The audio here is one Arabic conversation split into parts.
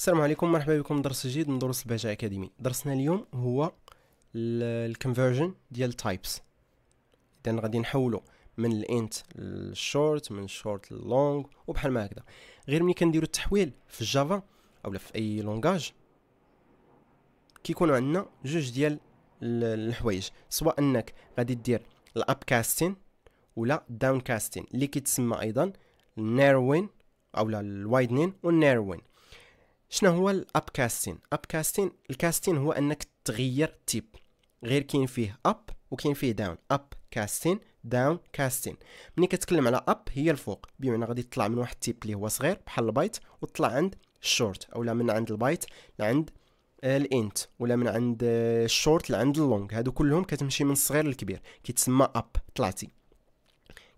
السلام عليكم مرحبا بكم درس جديد من دروس الباجا أكاديمي درسنا اليوم هو الكونفرجن ديال تايبس إذا غادي نحولو من الانت للشورت من الشورت لللونغ وبحال ما هكذا غير ملي كنديرو التحويل في الجافا اولا في اي لونغاج كيكونوا عندنا جوج ديال الحوايج سواء انك غادي دير الاب كاستين ولا داون كاستين اللي كيتسمى ايضا النيروين اولا الوايدنين والنيروين شنو هو الاب كاستين اب كاستين الكاستين هو انك تغير تيب غير كاين فيه اب وكاين فيه داون اب كاستين داون كاستين ملي كتكلم على اب هي الفوق بمعنى غادي تطلع من واحد التيب اللي هو صغير بحال البايت وتطلع عند الشورت اولا من عند البايت لعند آه، الانت ولا من عند الشورت آه، لعند اللونغ هادو كلهم كتمشي من الصغير للكبير كيتسمى اب طلعتي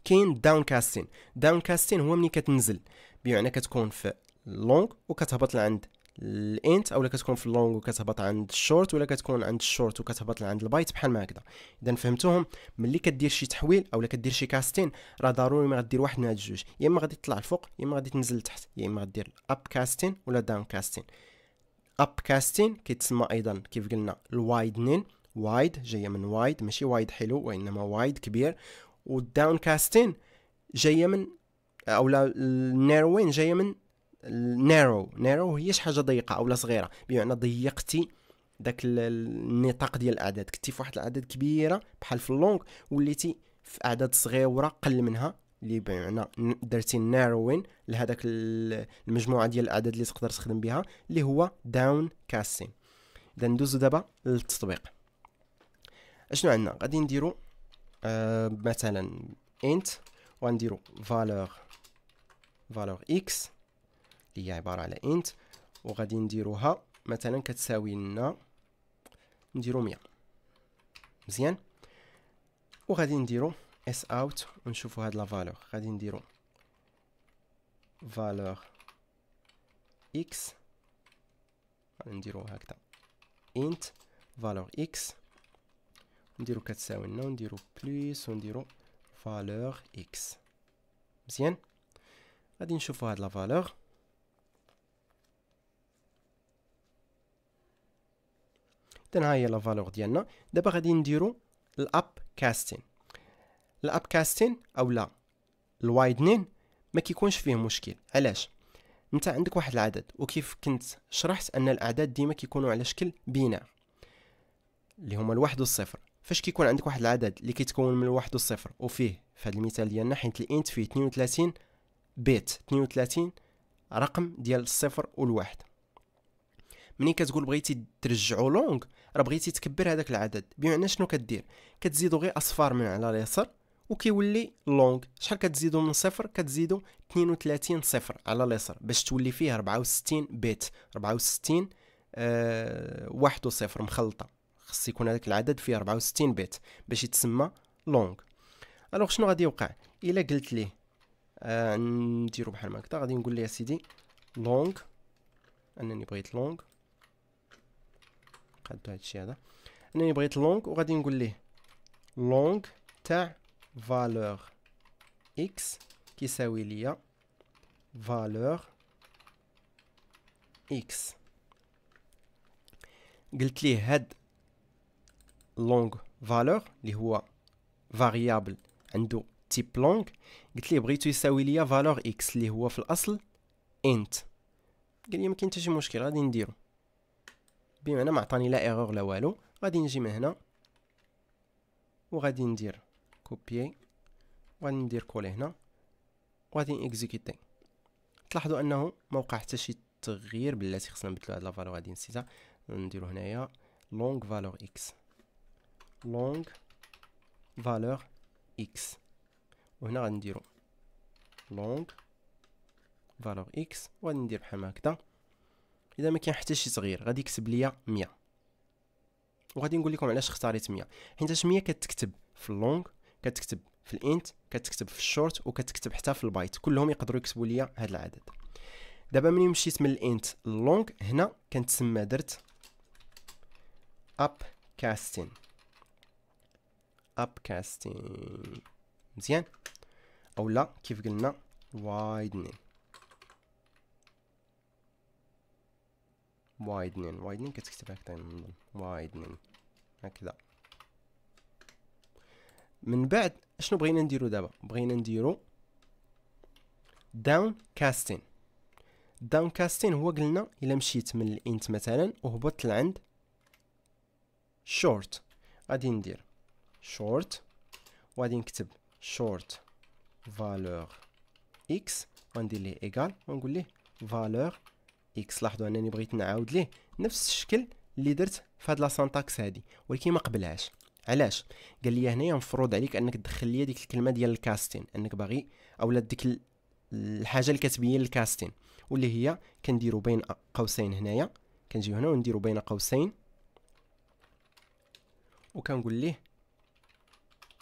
كاين داون كاستين داون كاستين هو ملي كتنزل بمعنى كتكون في اللونغ وكتهبط لعند الانت اولا كتكون في اللونغ وكتهبط عند الشورت ولا كتكون عند الشورت وكتهبط لعند البايت بحال ما هكذا اذا فهمتوهم ملي كدير شي تحويل اولا كدير شي كاستين راه ضروري ما غدير واحد من هاد الجوج يا اما غادي تطلع الفوق يا اما غادي تنزل لتحت يا اما غدير اب كاستين ولا داون كاستين اب كاستين كيتسمى ايضا كيف قلنا الوايدنين وايد جايه من وايد ماشي وايد حلو وانما وايد كبير والداون كاستين جايه من اولا النيروين جايه من نارو نارو هي شي حاجه ضيقه اولا صغيره بمعنى ضيقتي داك النطاق ديال الاعداد كنتي في واحد الاعداد كبيره بحال في اللونغ وليتي في اعداد صغيره قل منها اللي بمعنى درتي ناروين لهذاك المجموعه ديال الاعداد اللي تقدر تخدم بها اللي هو داون كاسين اذا ندوزو دابا للتطبيق اشنو عندنا غادي نديرو آه مثلا انت وغنديرو فالور فالور اكس اللي هي عباره على انت وغادي نديروها مثلا كتساوي لنا نديرو 100 مزيان وغادي نديرو اس اوت ونشوفو هاد لا فالور غادي نديرو فالور اكس غادي نديرو هكذا انت فالور اكس نديرو كتساوي لنا ونديرو بليس ونديرو فالور اكس مزيان غادي نشوفو هاد لا فالور اذا هي لا فالور ديالنا دابا غادي نديرو الاب كاستين الاب كاستين اولا الوايدنين ما كيكونش فيه مشكل علاش انت عندك واحد العدد وكيف كنت شرحت ان الاعداد ديما كيكونوا على شكل بناء اللي هما الواحد والصفر فاش كيكون عندك واحد العدد اللي كيتكون من الواحد والصفر وفيه في هذا المثال ديالنا حيت الانت فيه 32 بيت 32 رقم ديال الصفر والواحد ملي كتقول بغيتي ترجعو لونغ راه بغيتي تكبر هذاك العدد بمعنى شنو كدير كتزيدو غير اصفار من على اليسار وكيولي لونغ شحال كتزيدو من صفر كتزيدو 32 صفر على اليسار باش تولي فيه 64 بيت 64 آه، واحد وصفر مخلطه خص يكون هذاك العدد فيه 64 بيت باش يتسمى لونغ الوغ شنو غادي يوقع الا قلت ليه آه نديرو بحال هكذا غادي نقول ليه سيدي لونغ انني بغيت لونغ نخدو هادشي هذا انني بغيت لونغ وغادي نقول ليه لونغ تاع فالور اكس كيساوي ليا فالور اكس قلت ليه هاد لونغ فالور اللي هو فاريابل عنده تيب لونغ قلت ليه بغيتو يساوي ليا فالور اكس اللي هو في الاصل انت قال لي ما كاين حتى شي مشكل غادي نديرو بمعنى ما عطاني لا ايغور لا والو غادي نجي من هنا وغادي ندير كوبيي وغادي ندير كولي هنا وغادي اكزيكوتي تلاحظوا انه ما وقع حتى شي تغيير بلاتي خصنا نبدلو هاد لافالور غادي نسيتها نديرو هنايا لونغ فالور اكس لونغ فالور اكس وهنا غنديرو لونغ فالور اكس وغادي ندير بحال هكذا اذا ما كان حتى شي صغير غادي يكتب ليا 100 وغادي نقول لكم علاش اختاريت 100 حيت 100 كتكتب في اللونغ كتكتب في الانت كتكتب في الشورت وكتكتب حتى في البايت كلهم يقدروا يكتبوا ليا هذا العدد دابا ملي مشيت من الانت للونغ هنا كنتسمى درت اب كاستين اب كاستين مزيان اولا كيف قلنا وايدنين وايدنين وايدنين كتكتب هكذا نظن وايدنين هكذا من بعد اشنو بغينا نديرو دابا بغينا نديرو داون كاستين داون كاستين هو قلنا الا مشيت من الانت مثلا وهبطت لعند شورت غادي ندير شورت وغادي نكتب شورت فالور اكس وندير ليه ايكال ونقول ليه فالور اكس لاحظوا انني بغيت نعاود ليه نفس الشكل اللي درت في هاد لا سانتاكس هادي ولكن ما قبلهاش علاش قال لي هنايا مفروض عليك انك تدخل لي ديك الكلمه ديال الكاستين انك باغي اولا ديك الحاجه اللي كتبين الكاستين واللي هي كنديرو بين قوسين هنايا كنجيو هنا ونديرو بين قوسين وكنقول ليه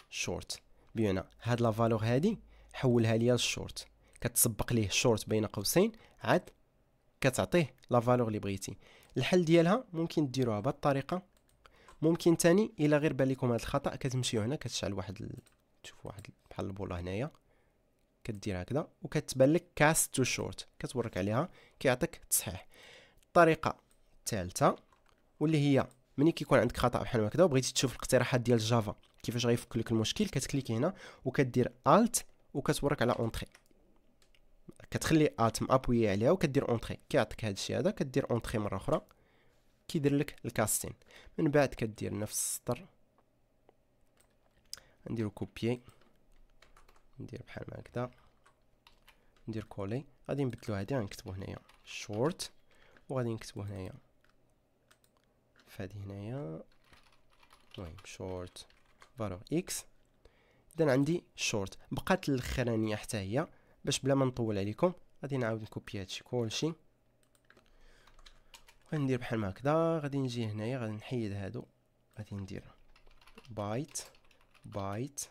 شورت بمعنى هاد لا فالور هادي حولها ليا للشورت كتسبق ليه شورت بين قوسين عاد كتعطيه لا فالور اللي بغيتي الحل ديالها ممكن ديروها بهذه الطريقه ممكن تاني الا غير بان لكم هذا الخطا كتمشيو هنا كتشعل واحد ال... تشوف واحد بحال البوله هنايا كدير هكذا وكتبان لك كاست تو شورت كتورك عليها كيعطيك تصحيح الطريقه الثالثه واللي هي ملي كيكون عندك خطا بحال هكذا وبغيتي تشوف الاقتراحات ديال جافا كيفاش غيفك لك المشكل كتكليكي هنا وكدير الت وكتورك على اونتري كتخلي ات ابوي عليها وكدير اونتري كيعطيك هذا الشيء هذا كدير اونتري مره اخرى كيدير لك الكاستين من بعد كدير نفس السطر نديرو كوبيي ندير بحال هكذا ندير كولي غادي نبدلو هادي غنكتبو هنايا شورت وغادي نكتبو هنايا فهادي هنايا المهم شورت فالور اكس اذا عندي شورت بقات الاخرانيه حتى هي باش بلا ما نطول عليكم غادي نعاود نكوبي هادشي كلشي غندير بحال هكذا غادي نجي هنايا غادي نحيد هادو غادي ندير بايت بايت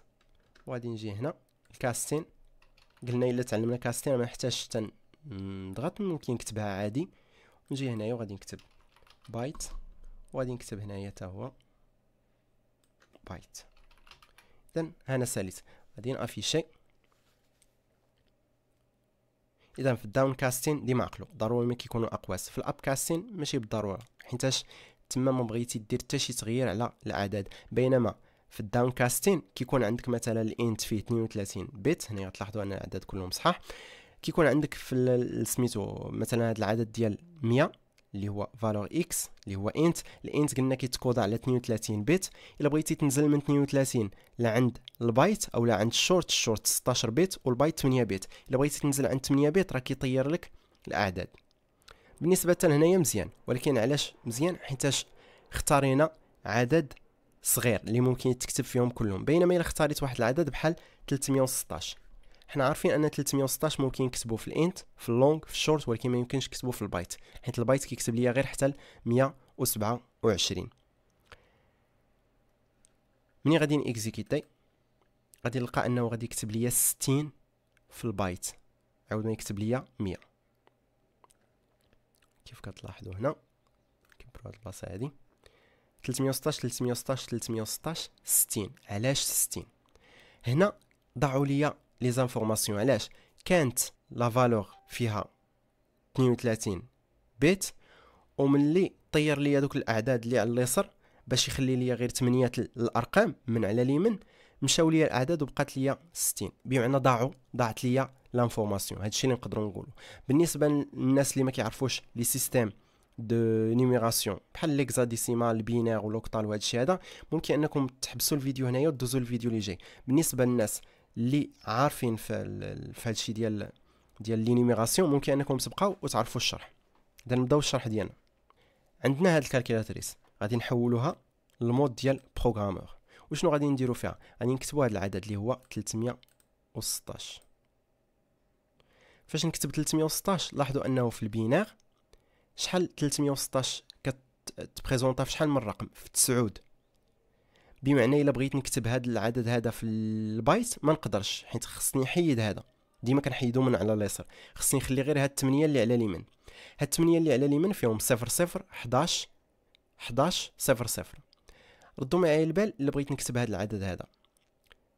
وغادي نجي هنا الكاستين قلنا الا تعلمنا كاستين ما نحتاجش حتى نضغط ممكن نكتبها عادي نجي هنايا وغادي نكتب بايت وغادي نكتب هنايا حتى هو بايت اذا هنا ساليت غادي نافيشي اذا في الداون كاستين ديما عقلو ضروري ما كيكونوا اقواس في الاب كاستين ماشي بالضروره حيتاش تما ما بغيتي دير حتى شي تغيير على العدد بينما في الداون كاستين كيكون عندك مثلا الانت فيه 32 بت هنا تلاحظوا ان الاعداد كلهم صحاح كيكون عندك في سميتو مثلا هذا العدد ديال 100 اللي هو فالور اكس اللي هو انت الانت قلنا كيتكود على 32 بت الا بغيتي تنزل من 32 لعند البايت او لعند الشورت الشورت 16 بت والبايت 8 بت الا بغيتي تنزل عند 8 بت راه كيطير لك الاعداد بالنسبه حتى لهنايا مزيان ولكن علاش مزيان حيتاش اختارينا عدد صغير اللي ممكن تكتب فيهم كلهم بينما الا اختاريت واحد العدد بحال 316 حنا عارفين ان 316 ممكن نكتبو في الانت في اللونغ في الشورت ولكن ما يمكنش نكتبو في البايت حيت البايت كيكتب ليا غير حتى ل 127 ملي غادي نيكزيكيتي غادي نلقى انه غادي يكتب ليا 60 في البايت عاود ما يكتب ليا 100 كيف كتلاحظوا هنا كبروا هاد البلاصه هادي 316 316 316 60 علاش 60 هنا ضعوا ليا لي زانفورماسيون علاش كانت لا فالور فيها 32 بيت وملي طير لي دوك الاعداد اللي على اليسر باش يخلي لي غير 8 الارقام من على اليمين مشاو لي الاعداد وبقات لي 60 بمعنى ضاعوا ضاعت لي لانفورماسيون هادشي اللي نقدروا نقولوا بالنسبه للناس اللي ما كيعرفوش لي سيستيم دو نيميراسيون بحال ليكزاديسيمال البينير ولوكتال وهادشي هذا ممكن انكم تحبسوا الفيديو هنايا ودوزوا الفيديو اللي جاي بالنسبه للناس اللي عارفين في فهادشي ديال ديال لينيميغاسيون ممكن انكم تبقاو وتعرفوا الشرح اذا نبداو الشرح ديالنا عندنا هاد الكالكيلاتريس غادي نحولوها للمود ديال بروغرامور وشنو غادي نديرو فيها غادي نكتبو هاد العدد اللي هو 316 فاش نكتب 316 لاحظوا انه في البينار شحال 316 كتبريزونطا في شحال من رقم في تسعود بمعنى الا بغيت نكتب هذا العدد هذا في البايت ما نقدرش حيت خصني نحيد هذا ديما كنحيدو من على اليسار خصني نخلي غير هاد الثمانيه اللي على اليمين هاد الثمانيه اللي على اليمين فيهم 0 0 11 11 0 0 ردوا معايا البال الا بغيت نكتب هاد العدد هذا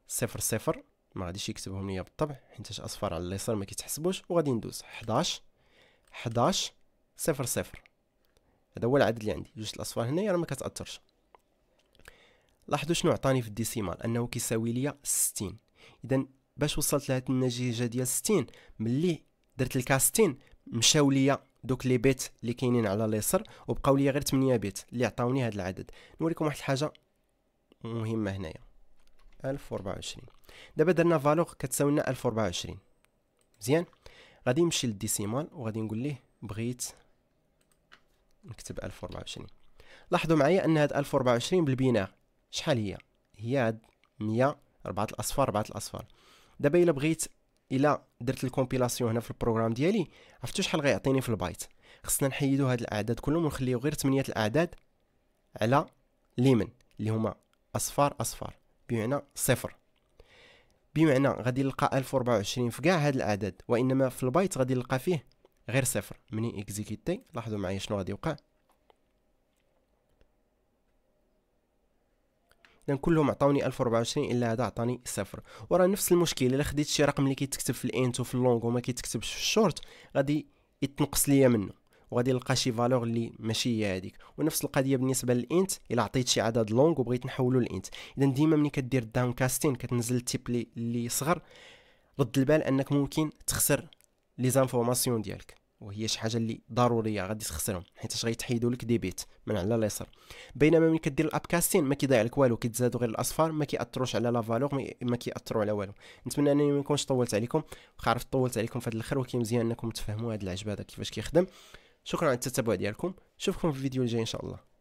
0 0 ما غاديش يكتبهم ليا بالطبع حيت اصفر على اليسار ما كيتحسبوش وغادي ندوز 11 11 0 0 هذا هو العدد اللي عندي جوج الاصفار هنايا راه ما كتاثرش لاحظوا شنو عطاني في الديسيمال انه كيساوي ليا 60 اذا باش وصلت لهاد النتيجه ديال 60 ملي درت الكاستين مشاو ليا دوك لي بيت اللي كاينين على اليسر وبقاو ليا غير 8 بيت اللي عطاوني هاد العدد نوريكم واحد الحاجه مهمه هنايا 1024 دابا درنا فالور كتساوي لنا 1024 مزيان غادي نمشي للديسيمال وغادي نقول ليه بغيت نكتب 1024 لاحظوا معايا ان هاد 1024 بالبينار شحال هي هي هاد 100 4 الاصفار 4 الاصفار دابا الا بغيت الا درت الكومبيلاسيون هنا في البروغرام ديالي عرفتو شحال غيعطيني في البايت خصنا نحيدو هاد الاعداد كلهم ونخليو غير 8 الاعداد على ليمن اللي هما اصفار اصفار بمعنى صفر بمعنى غادي نلقى 1024 في كاع هاد الاعداد وانما في البايت غادي نلقى فيه غير صفر مني اكزيكيتي لاحظوا معايا شنو غادي يوقع لان كلهم عطاوني 1024 الا هذا عطاني صفر وراه نفس المشكل الا خديت شي رقم اللي كيتكتب في الانت وفي اللونغ وما كيتكتبش في الشورت غادي يتنقص ليا منه وغادي نلقى شي فالور اللي ماشي هي هذيك ونفس القضيه بالنسبه للانت الا عطيت شي عدد لونغ وبغيت نحولو للانت اذا ديما ملي كدير الداون كاستين كتنزل التيب اللي صغر رد البال انك ممكن تخسر لي زانفورماسيون ديالك وهي شي حاجه اللي ضروريه غادي تخسرهم حيت غيتحيدوا لك ديبيت من على اليسار بينما ملي كدير الاب كاستين ما كيضيع لك والو كيتزادوا غير الاصفار ما كياثروش على لا فالور ما كياثروا على والو نتمنى انني ما نكونش طولت عليكم واخا عرفت طولت عليكم في هذا الاخر ولكن مزيان انكم تفهموا هذا العجب هذا كيفاش كيخدم شكرا على التتبع ديالكم نشوفكم في الفيديو الجاي ان شاء الله